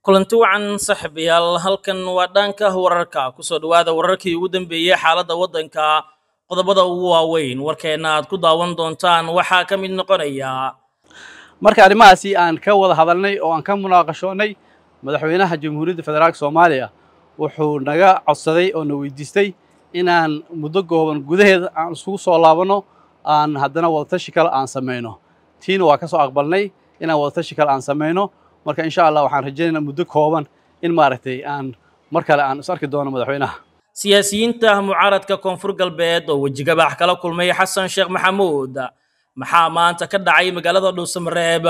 kulanti wacan saaxiibayaal halkan waa dhaanka wararka ku soo dhawaada wararkii ugu dambeeyey xaaladda waddanka qodobada ugu waaweyn warkeenna aad ku daawan doontaan waxaa ka mid noqonaya marka arrimahaasi aan ka wada hadalnay oo aan ka munaaqashoonnay madaxweynaha jamhuuriyadda federaalka soomaaliya wuxuu naga codsaday oo na weydiistay inaan muddo gooban gudaheed aan isugu soo laabanno aan haddana wadatashi kale aan samayno tiina waa ka soo aqbalnay inaan wadatashi kale aan samayno marka insha allah waxaan rajaynaynaa muddo kooban in maaragtay aan mar kale aan is arki doono madaxweynaha siyaasiyiinta mucaaradka koonfur galbeed oo wejigabaax kala kulmay xasan sheekh maxamuud maxaa maanta ka dhacay magaalada dhuusamareeb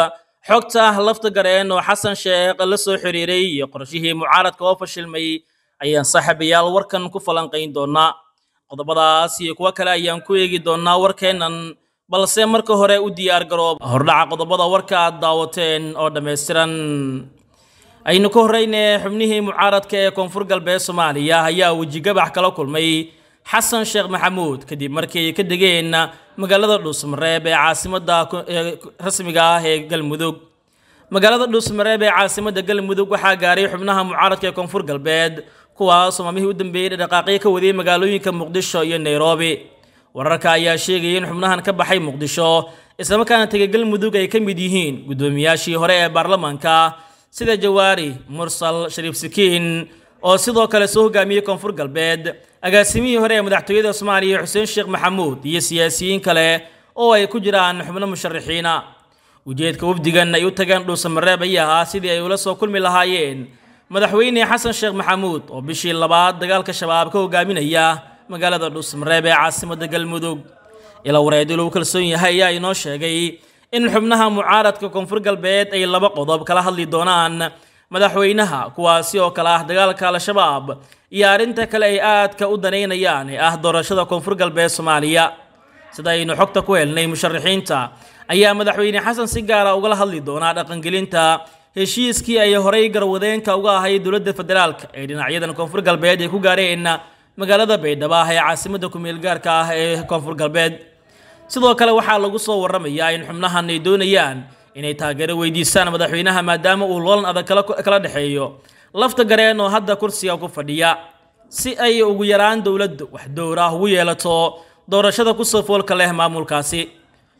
xogta lafta gareen oo xasan sheekh la soo xiriiray iyo qorshihii mucaaradka oo fashilmay ayaan saaxiibayaal warkan ku falanqayn doonaa qodobadaas iyo kuwo kale ayaan ku eegi doonaa warkeennan balse marka hore u diyaar diyaargarooba hordhaca qodobada warka aad daawateen oo dhammaystiran aynu ka horreyne xubnihii mucaaradka ee koonfur galbeed soomaaliya ayaa wejigabax kala kulmay xasan sheekh maxamuud kadib markii ay ka degeen magaalada dhuusmareeb ee caasimadda rasmiga ah ee galmudug magaalada dhuusmareeb ee caasimadda galmudug waxaa gaaray xubnaha mucaaradka ee koonfur galbeed kuwaasoo maalmihii u dambeeyey dhaqaaqyo ka wadayay magaalooyinka muqdisho iyo nairobi wararka ayaa sheegaya in xubnahan ka baxay muqdisho islamarkaana tagagal mudug ay ka mid yihiin guddoomiyaashii hore ee baarlamaanka sida jawaari mursal shariif sikiin oo sidoo kale soo hogaamiyey koonfur galbeed agaasimihii hore ee madaxtooyada soomaaliya xuseen sheekh maxamuud iyo siyaasiyiin kale oo ay ku jiraan xubno musharaxiina ujeedka wafdigan ay u tageen dhuusamareeb ayaa ahaa sidii ay ula soo kulmi lahaayeen madaxweyne xasan sheekh maxamuud oo bishii labaad dagaalka shabaab ka hogaaminaya magaalada dhuusmareeb ee caasimadda galmudug ila wareedil uu kalsoon yahay ayaa inoo sheegay in xubnaha mucaaradka koonfur galbeed ay laba qodob kala hadli doonaan madaxweynaha kuwaasi oo kale ah dagaalka al-shabaab iyo arrinta kale ay aadka u danaynayaan ee ah doorashada koonfur galbeed soomaaliya sida aynu xogta ku helnay musharaxiinta ayaa madaxweyne xasan si gaara ugala hadli doonaa dhaqangelinta heshiiskii ay horay garwadeenka uga ahay dowladda federaalka ee dhinacyadan koonfur galbeed ay ku gaareen magaalada baydhabo ah ee caasimadda ku-meelgaarka ah ee koonfur galbeed sidoo kale waxaa lagu soo warramayaa in xubnahan ay doonayaan inay taageero weydiisaan madaxweynaha maadaama uu loolan adag kala dhexeeyo lafta gareen oo hadda kursiga ku fadhiya si ay ugu yaraan dowladdu wax dowra ah ugu yeelato doorashada ku soo foolka leh maamulkaasi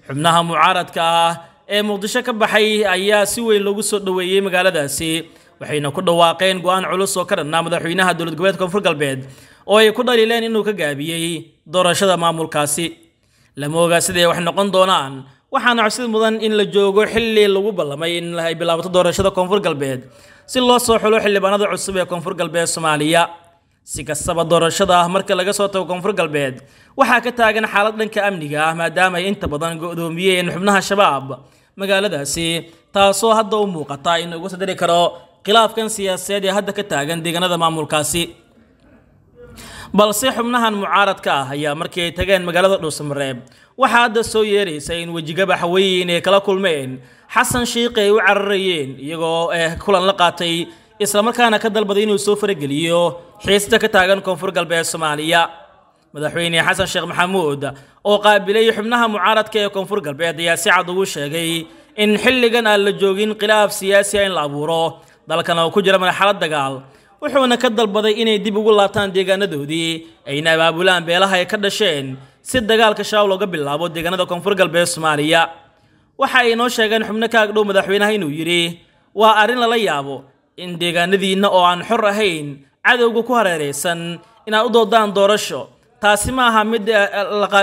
xubnaha mucaaradka ah ee muqdisho ka baxay ayaa si weyn lagu soo dhoweeyey magaaladaasi waxayna ku dhawaaqeen go-aan culus oo ka dhannaa madaxweynaha dowlad goboleedka koonfur galbeed oo ay ku dhaliileen inuu ka gaabiyey doorashada maamulkaasi lama ogaa siday wax noqon doonaan waxaana cabsid mudan in la joogo xilli lagu ballamay in ay bilaabato doorashada koonfur galbeed si loo soo xulo xildhibaanada cusub ee koonfur galbeed soomaaliya si kastaba doorashada ah marka laga soo tago koonfur galbeed waxaa ka taagan xaalad dhanka amniga ah maadaama ay inta badan go-doomiyeen xubnaha shabaab magaaladaasi taasoo hadda u muuqata in uga sadari karo khilaafkan siyaasadeed ee hadda ka taagan deegaanada maamulkaasi balse xubnahan mucaaradka ah ayaa markii ay tageen magaalada dhuusamareeb waxaa hadda soo yeeraysay in wejigaba xaweyeen ay kala kulmeen xasan shiiqi ay u cararayeen iyagoo eh, kulan la qaatay islamarkaana ka dalbaday inuu soo farageliyo xiisada ka taagan koonfur galbeed soomaaliya madaxweyne xasan sheekh maxamuud oo qaabilay xubnaha mucaaradka ee koonfur galbeed ayaa si cad ugu sheegay in xilligan aan la joogin khilaaf siyaasi ah in la abuuro dalkana uu ku jira marxalad dagaal wuxuuna ka dalbaday inay dib ugu laabtaan deegaanadoodii ayna abaabulaan beelaha ay ka dhasheen si dagaalka shabaab looga bilaabo deegaanada koonfur galbeed soomaaliya waxa ay inoo sheegeen xubno kaagdhow madaxweynaha inuu yidhi waa arrin lala yaabo in deegaanadiinna oo aan xor ahayn cadowga ku hareeraysan inaad u doodaan doorasho taasi ma aha mid eh,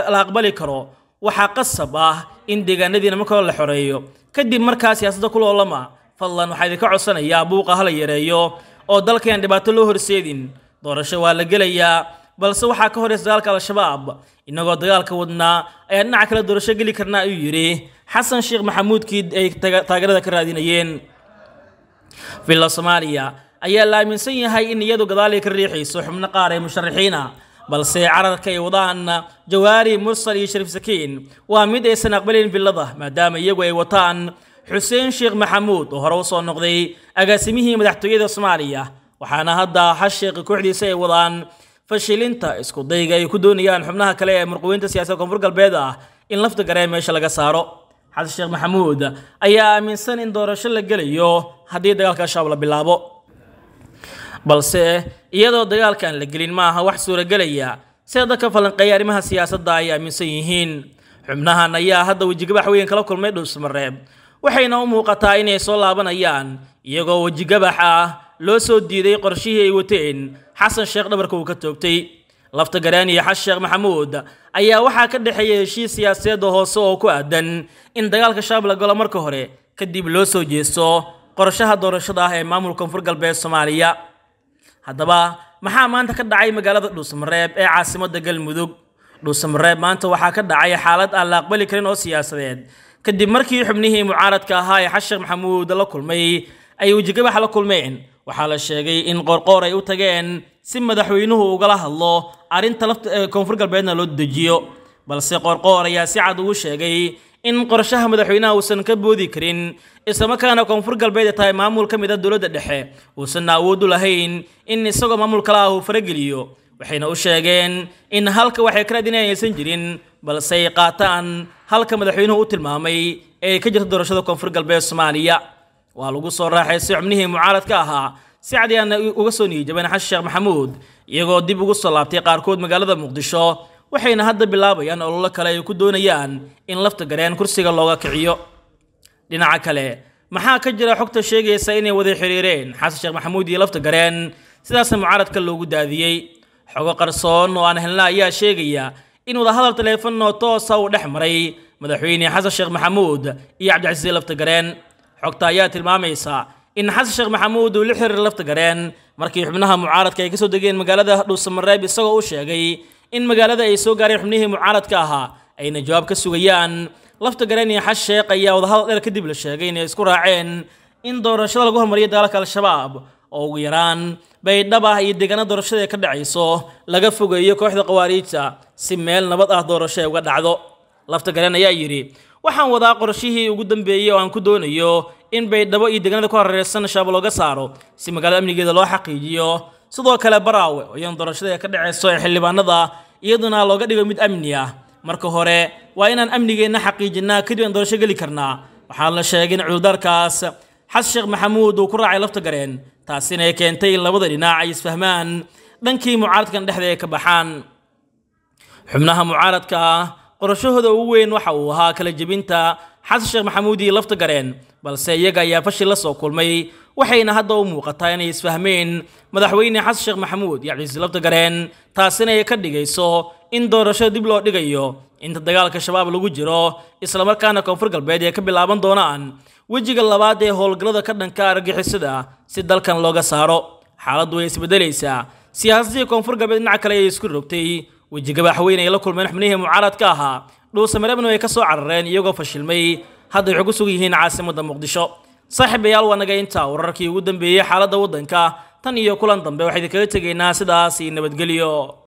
la aqbali karo waxaa qasab ah in deegaanadiina markao la xoreeyo kadib markaa siyaasadda kulolama fadlan waxaa idinka codsanayaa buuqa hala yareeyo oo dalkeen dhibaato loo horseedin doorasho waa la gelayaa balse waxaa ka horeysa dagaalka al-shabaab inagoo dagaalka wadnaa ayaa dhinaca kale doorasho geli karnaa ayuu yidhi xasan sheekh maxamuud ay taageerada ka raadinayeen villa soomaaliya ayaa la aaminsan yahay in iyadu gadaalay ka riixayso xubno qaar ee musharaxiina balse cararka ay wadaan jawaari mursal iyo shariif sakiin waa mid aysan aqbalayn villada maadaama iyagu ay wataan xuseen sheekh maxamuud oo hore u soo noqday agaasimihii madaxtooyada soomaaliya waxaana hadda xasheekh kooxdiisa ay wadaan fashilinta isku dayga ay ku doonayaan xubnaha kale ee murqaweynta siyaasadda koonfur galbeed ah in lafta garee meesha laga saaro xasan sheekh maxamuud ayaa aaminsan in doorasho la gelayo haddii dagaalka al-shabaab la bilaabo balse iyadoo dagaalkan la gelin ma aha wax suuragelaya si hadda ka falanqeeya arrimaha siyaasadda ay aaminsan yihiin xubnahan ayaa hadda wejiga baxweyn kala kulmay dhuusmareeb waxayna u muuqataa inay soo laabanayaan iyagoo wejigabax ah loo soo diiday qorshihii ay wateen xasan sheekh dhabarka uu ka toogtay lafta laftagaraaniya xas sheekh maxamuud ayaa waxaa ka dhexeeya heshiis siyaasadeeda hoose oo ku aadan in dagaalka shaab la galo marka hore kadib loo soo jeesto qorshaha doorashada ah ee maamulka koonfur galbeed soomaaliya haddaba maxaa maanta ka dhacay magaalada dhuusamareeb ee caasimadda galmudug dhuusamareeb maanta waxaa ka dhacay xaalad aan la aqbali karin oo siyaasadeed kadib markii xubnihii mucaaradka ahaa ee xasheekh maxamuud la kulmay ay wejigabax la kulmeen waxaa la sheegay in qoorqoor ay u tageen si madaxweynuhu ugala hadlo arrinta koonfur galbeedna loo dejiyo balse qoorqoor ayaa si cad ugu sheegay in qorshaha madaxweynaha uusan ka boodi karin islamarkaana koonfur galbeed ee tahay maamul ka mid a ah dowladda dhexe uusan awood u lahayn in isagoo maamul kale ah uu farageliyo waxayna u sheegeen in halka waxay ka aysan jirin balse ay qaataan halka madaxweynuhu u tilmaamay ee ka jirta doorashada koonfur galbeed soomaaliya waa lagu soo raaxay si xubnihii mucaaradka ahaa si cadi uga soo niyijabaen xasan sheekh maxamuud iyagoo dib ugu soo laabtay qaarkood magaalada muqdisho waxayna hadda bilaabayaan ololo kale ay ku doonayaan in lafta gareen kursiga looga kiciyo dhinaca kale maxaa ka jira xogta sheegaysa inay wada xiriireen xasan sheekh maxamuud iyo lafta gareen sidaasna mucaaradka loogu daadiyey xogo qarsoon oo aan helna ayaa sheegaya in wadahadal taleefanoo toosa uu dhex maray madaxweyne xasan sheekh maxamuud iyo cabdicasiis laftagareen xogta ayaa tilmaamaysa in xasan sheekh maxamuud uu la xiriir gareen markii xubnaha mucaaradka ay ka soo degeen magaalada dhuusamareeb isagoo u sheegay in magaalada ay soo gaareen xubnihii mucaaradka ahaa ayna jawaab ka sugayaan laftagareen iyo xas sheekh ayaa wadahadal dheer kadib la sheegay inay isku raaceen in doorashada lagu hormariyo dagaalka al-shabaab oo ugu yaraan bay dhab iyo deegaano doorashada ka dhacayso laga fogeeyo kooxda khawaariijta si meel nabad ah doorasho ee uga dhacdo laftagaleen ayaa yidhi waxaan wadaa qorshihii ugu dambeeyey oo aan ku doonayo in baydhabo iyo deganada ka horeysan shaaba looga saaro si magaalada amnigeeda loo xaqiijiyo sidoo kale baraawe ayaan doorashada ee ka dhacayso ee xildhibaanada iyaduna looga dhigo mid amni ah marka hore waa inaan amnigeenna xaqiijinaa kadib aan doorasho geli karnaa waxaa la sheegay in cudurdaarkaas xas sheekh maxamuud uu ku raacay lafta gareen taasina ay keentay in labada dhinac ay isfahmaan dhankii mucaaradkan dhexda ay ka baxaan xubnaha mucaaradka ah qorashahooda ugu weyn waxa uu ahaa kala jebinta xasan sheekh maxamuud iyo lafta gareen balse iyaga ayaa fashil la soo kulmay waxayna hadda u muuqataa inay isfahmeen madaxweyne xasan sheekh maxamuud iyo cabdiisi lafta gareen taasina ay ka dhigayso in doorasho dib loo dhigayo inta dagaalka shabaab lagu jiro islamarkaana koonfur galbeed ee ka bilaaban doonaan wejiga labaad ee howlgallada ka dhanka argagixisada si dalkan looga saaro xaaladdu way isbeddelaysaa siyaasadihii koonfur galbeed dhinac kale ayay isku rogtay wejiga baaxweyne ay la kulmeen xubnihii mucaaradka ahaa dhuuse mareebna ay ka soo carareen iyagoo fashilmay hadday waxay ku sug yihiin caasimadda muqdisho saaxiibayaal waa naga intaa wararkii ugu dambeeyey xaaladda waddanka tan iyo kulan dambe waxaa idinkaga tegaynaa sidaas iyo nabadgelyo